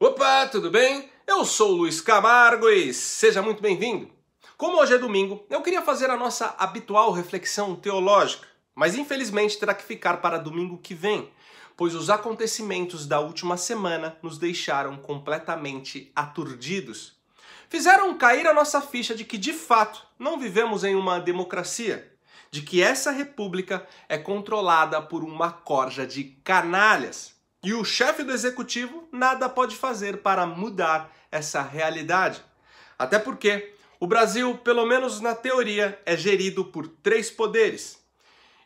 Opa, tudo bem? Eu sou o Luiz Camargo e seja muito bem-vindo. Como hoje é domingo, eu queria fazer a nossa habitual reflexão teológica, mas infelizmente terá que ficar para domingo que vem, pois os acontecimentos da última semana nos deixaram completamente aturdidos. Fizeram cair a nossa ficha de que de fato não vivemos em uma democracia, de que essa república é controlada por uma corja de canalhas. E o chefe do executivo nada pode fazer para mudar essa realidade. Até porque o Brasil, pelo menos na teoria, é gerido por três poderes.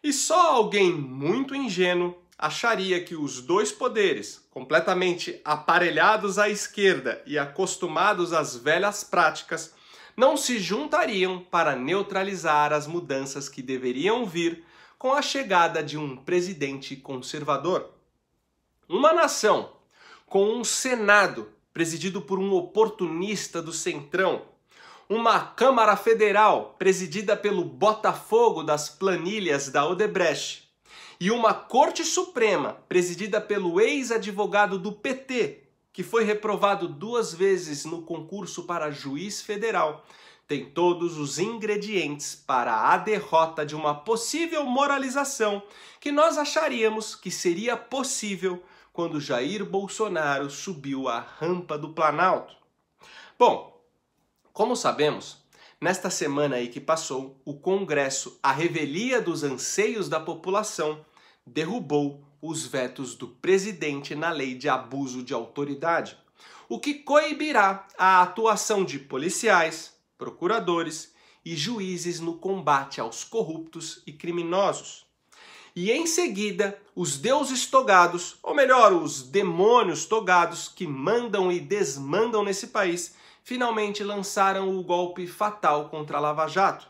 E só alguém muito ingênuo acharia que os dois poderes, completamente aparelhados à esquerda e acostumados às velhas práticas, não se juntariam para neutralizar as mudanças que deveriam vir com a chegada de um presidente conservador. Uma nação com um Senado presidido por um oportunista do Centrão, uma Câmara Federal presidida pelo Botafogo das planilhas da Odebrecht e uma Corte Suprema presidida pelo ex-advogado do PT, que foi reprovado duas vezes no concurso para juiz federal, tem todos os ingredientes para a derrota de uma possível moralização que nós acharíamos que seria possível quando Jair Bolsonaro subiu a rampa do Planalto. Bom, como sabemos, nesta semana aí que passou, o Congresso, à revelia dos anseios da população, derrubou os vetos do presidente na lei de abuso de autoridade, o que coibirá a atuação de policiais, procuradores e juízes no combate aos corruptos e criminosos e em seguida os deuses togados, ou melhor, os demônios togados que mandam e desmandam nesse país, finalmente lançaram o golpe fatal contra a Lava Jato.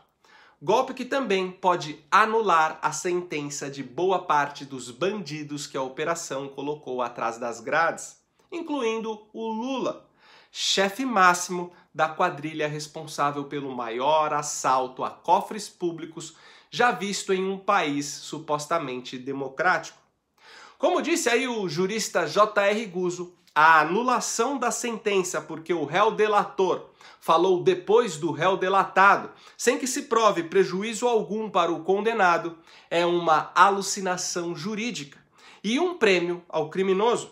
Golpe que também pode anular a sentença de boa parte dos bandidos que a operação colocou atrás das grades, incluindo o Lula, chefe máximo da quadrilha responsável pelo maior assalto a cofres públicos já visto em um país supostamente democrático. Como disse aí o jurista J.R. Guzzo, a anulação da sentença porque o réu delator falou depois do réu delatado, sem que se prove prejuízo algum para o condenado, é uma alucinação jurídica e um prêmio ao criminoso.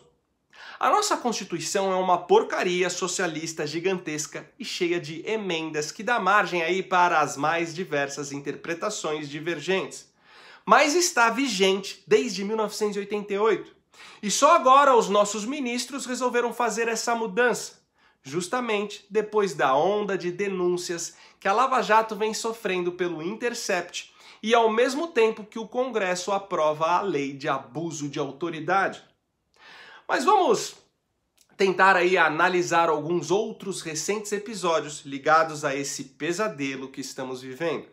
A nossa Constituição é uma porcaria socialista gigantesca e cheia de emendas que dá margem aí para as mais diversas interpretações divergentes. Mas está vigente desde 1988. E só agora os nossos ministros resolveram fazer essa mudança, justamente depois da onda de denúncias que a Lava Jato vem sofrendo pelo Intercept e ao mesmo tempo que o Congresso aprova a lei de abuso de autoridade. Mas vamos tentar aí analisar alguns outros recentes episódios ligados a esse pesadelo que estamos vivendo.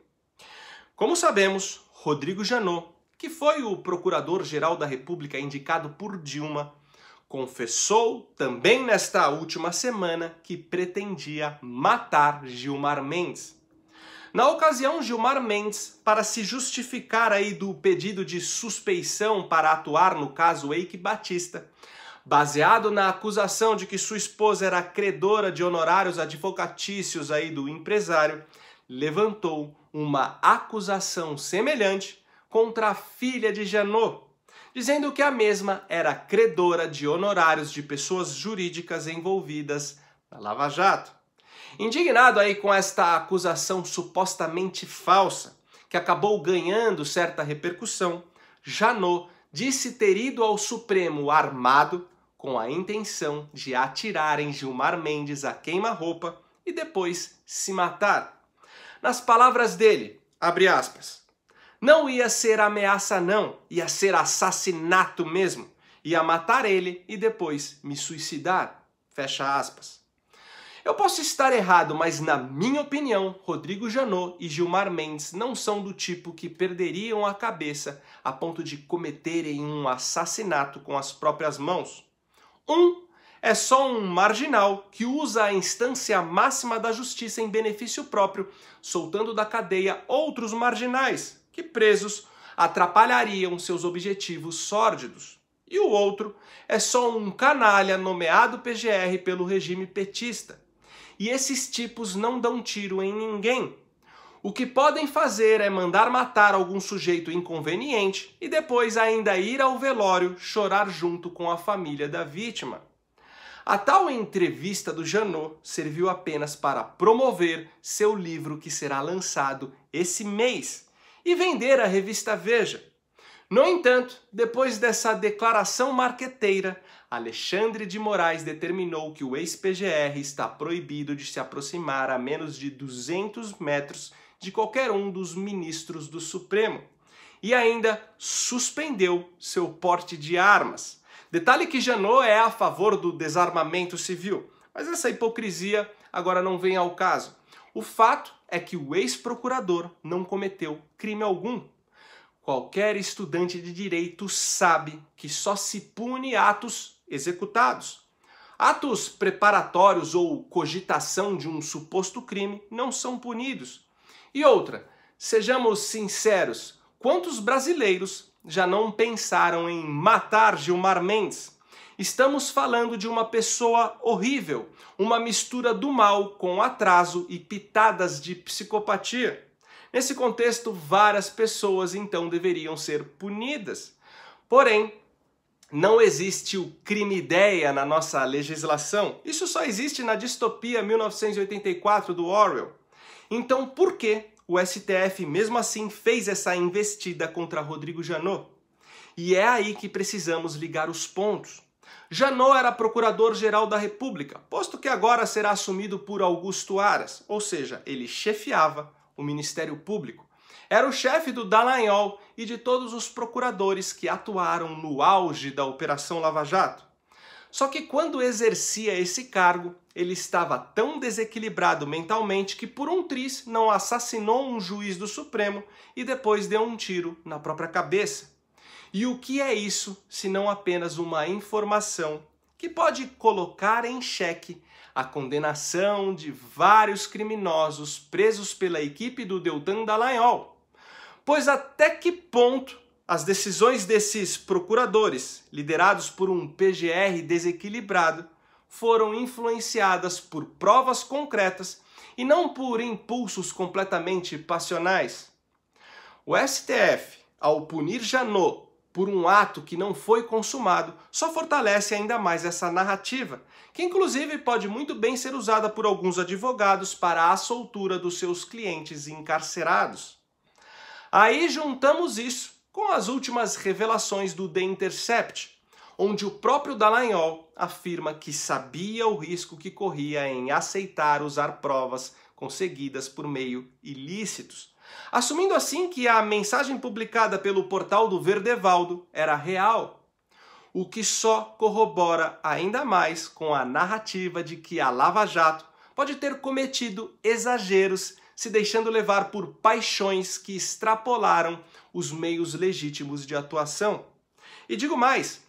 Como sabemos, Rodrigo Janot, que foi o procurador-geral da República indicado por Dilma, confessou também nesta última semana que pretendia matar Gilmar Mendes. Na ocasião, Gilmar Mendes, para se justificar aí do pedido de suspeição para atuar no caso Eike Batista, baseado na acusação de que sua esposa era credora de honorários advocatícios aí do empresário, levantou uma acusação semelhante contra a filha de Janot, dizendo que a mesma era credora de honorários de pessoas jurídicas envolvidas na Lava Jato. Indignado aí com esta acusação supostamente falsa, que acabou ganhando certa repercussão, Janot disse ter ido ao Supremo armado com a intenção de atirar em Gilmar Mendes a queima-roupa e depois se matar. Nas palavras dele, abre aspas, não ia ser ameaça não, ia ser assassinato mesmo. Ia matar ele e depois me suicidar. Fecha aspas. Eu posso estar errado, mas na minha opinião, Rodrigo Janot e Gilmar Mendes não são do tipo que perderiam a cabeça a ponto de cometerem um assassinato com as próprias mãos. Um é só um marginal que usa a instância máxima da justiça em benefício próprio, soltando da cadeia outros marginais que, presos, atrapalhariam seus objetivos sórdidos. E o outro é só um canalha nomeado PGR pelo regime petista. E esses tipos não dão tiro em ninguém, o que podem fazer é mandar matar algum sujeito inconveniente e depois ainda ir ao velório chorar junto com a família da vítima. A tal entrevista do Janot serviu apenas para promover seu livro que será lançado esse mês e vender a revista Veja. No entanto, depois dessa declaração marqueteira, Alexandre de Moraes determinou que o ex-PGR está proibido de se aproximar a menos de 200 metros de qualquer um dos ministros do Supremo e ainda suspendeu seu porte de armas. Detalhe que Janot é a favor do desarmamento civil, mas essa hipocrisia agora não vem ao caso. O fato é que o ex-procurador não cometeu crime algum. Qualquer estudante de direito sabe que só se pune atos executados. Atos preparatórios ou cogitação de um suposto crime não são punidos. E outra, sejamos sinceros, quantos brasileiros já não pensaram em matar Gilmar Mendes? Estamos falando de uma pessoa horrível, uma mistura do mal com atraso e pitadas de psicopatia. Nesse contexto, várias pessoas então deveriam ser punidas. Porém, não existe o crime ideia na nossa legislação. Isso só existe na distopia 1984 do Orwell. Então, por que o STF mesmo assim fez essa investida contra Rodrigo Janot? E é aí que precisamos ligar os pontos. Janot era procurador-geral da República, posto que agora será assumido por Augusto Aras, ou seja, ele chefiava o Ministério Público. Era o chefe do Dallagnol e de todos os procuradores que atuaram no auge da Operação Lava Jato. Só que quando exercia esse cargo, ele estava tão desequilibrado mentalmente que por um triz não assassinou um juiz do Supremo e depois deu um tiro na própria cabeça. E o que é isso se não apenas uma informação que pode colocar em xeque a condenação de vários criminosos presos pela equipe do Deltan Dallagnol? Pois até que ponto as decisões desses procuradores, liderados por um PGR desequilibrado, foram influenciadas por provas concretas e não por impulsos completamente passionais. O STF, ao punir Janot por um ato que não foi consumado, só fortalece ainda mais essa narrativa, que inclusive pode muito bem ser usada por alguns advogados para a soltura dos seus clientes encarcerados. Aí juntamos isso com as últimas revelações do The Intercept, onde o próprio Dallagnol afirma que sabia o risco que corria em aceitar usar provas conseguidas por meio ilícitos, assumindo assim que a mensagem publicada pelo portal do Verdevaldo era real o que só corrobora ainda mais com a narrativa de que a Lava Jato pode ter cometido exageros se deixando levar por paixões que extrapolaram os meios legítimos de atuação. E digo mais,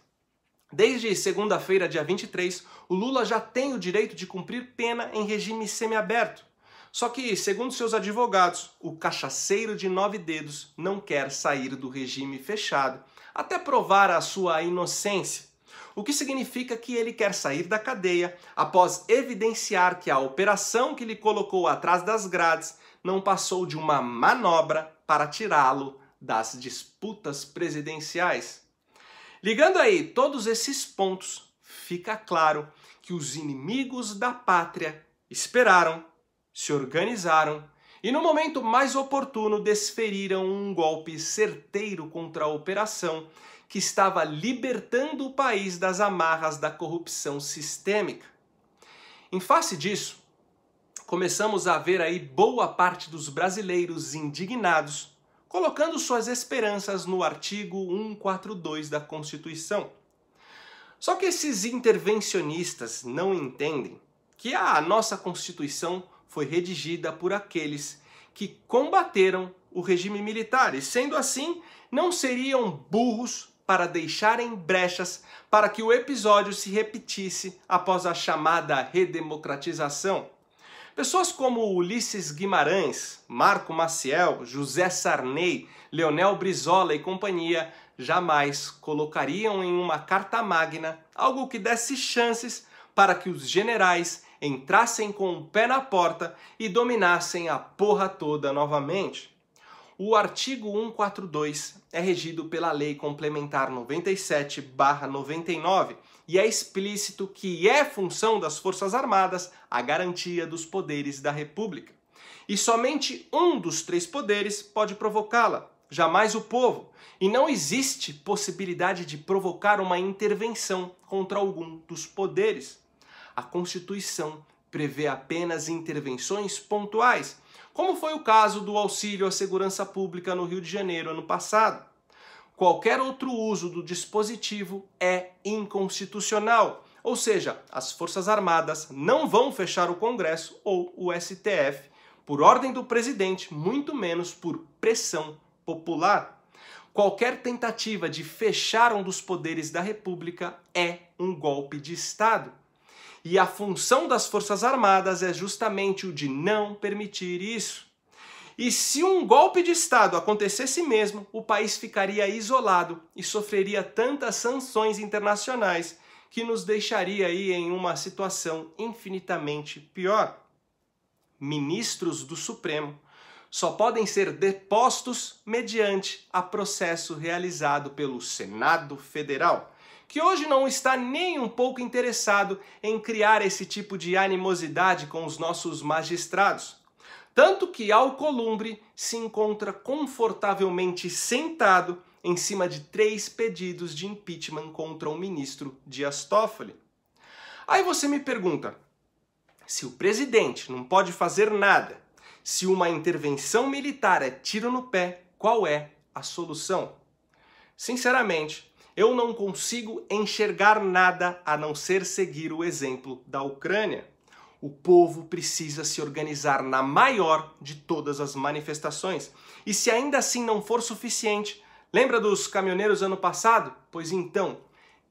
Desde segunda-feira, dia 23, o Lula já tem o direito de cumprir pena em regime semiaberto. Só que, segundo seus advogados, o cachaceiro de nove dedos não quer sair do regime fechado até provar a sua inocência o que significa que ele quer sair da cadeia após evidenciar que a operação que lhe colocou atrás das grades não passou de uma manobra para tirá-lo das disputas presidenciais. Ligando aí todos esses pontos, fica claro que os inimigos da pátria esperaram, se organizaram e, no momento mais oportuno, desferiram um golpe certeiro contra a operação que estava libertando o país das amarras da corrupção sistêmica. Em face disso, começamos a ver aí boa parte dos brasileiros indignados colocando suas esperanças no artigo 142 da Constituição. Só que esses intervencionistas não entendem que a nossa Constituição foi redigida por aqueles que combateram o regime militar, e sendo assim, não seriam burros para deixarem brechas para que o episódio se repetisse após a chamada redemocratização. Pessoas como Ulisses Guimarães, Marco Maciel, José Sarney, Leonel Brizola e companhia jamais colocariam em uma carta magna algo que desse chances para que os generais entrassem com o pé na porta e dominassem a porra toda novamente. O artigo 142 é regido pela Lei Complementar 97/99 e é explícito que é função das Forças Armadas a garantia dos poderes da República. E somente um dos três poderes pode provocá-la, jamais o povo, e não existe possibilidade de provocar uma intervenção contra algum dos poderes. A Constituição prevê apenas intervenções pontuais como foi o caso do auxílio à segurança pública no Rio de Janeiro ano passado. Qualquer outro uso do dispositivo é inconstitucional, ou seja, as Forças Armadas não vão fechar o Congresso ou o STF por ordem do presidente, muito menos por pressão popular. Qualquer tentativa de fechar um dos poderes da República é um golpe de Estado. E a função das Forças Armadas é justamente o de não permitir isso. E se um golpe de Estado acontecesse mesmo, o país ficaria isolado e sofreria tantas sanções internacionais que nos deixaria aí em uma situação infinitamente pior. Ministros do Supremo só podem ser depostos mediante a processo realizado pelo Senado Federal que hoje não está nem um pouco interessado em criar esse tipo de animosidade com os nossos magistrados. Tanto que Alcolumbre se encontra confortavelmente sentado em cima de três pedidos de impeachment contra o ministro Dias Toffoli. Aí você me pergunta: se o presidente não pode fazer nada, se uma intervenção militar é tiro no pé, qual é a solução? Sinceramente, eu não consigo enxergar nada a não ser seguir o exemplo da Ucrânia. O povo precisa se organizar na maior de todas as manifestações. E se ainda assim não for suficiente, lembra dos caminhoneiros ano passado? Pois então,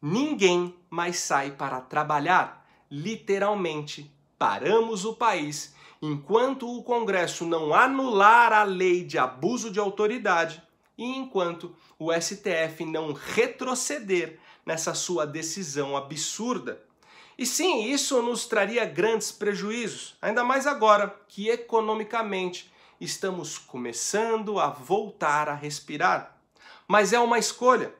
ninguém mais sai para trabalhar. Literalmente, paramos o país enquanto o Congresso não anular a lei de abuso de autoridade e enquanto o STF não retroceder nessa sua decisão absurda. E sim, isso nos traria grandes prejuízos, ainda mais agora que economicamente estamos começando a voltar a respirar. Mas é uma escolha.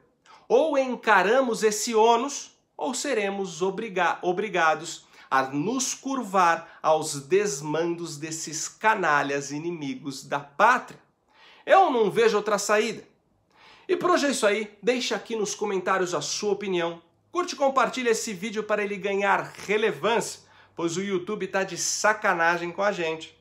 Ou encaramos esse ônus, ou seremos obriga obrigados a nos curvar aos desmandos desses canalhas inimigos da pátria. Eu não vejo outra saída. E por hoje é isso aí. Deixe aqui nos comentários a sua opinião. Curte e compartilha esse vídeo para ele ganhar relevância, pois o YouTube está de sacanagem com a gente.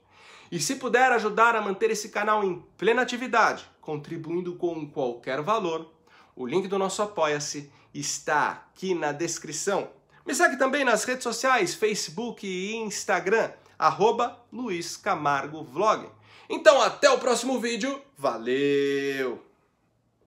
E se puder ajudar a manter esse canal em plena atividade, contribuindo com qualquer valor, o link do nosso Apoia-se está aqui na descrição. Me segue também nas redes sociais, Facebook e Instagram, arroba Luiz Camargo Vlog. Então até o próximo vídeo, valeu!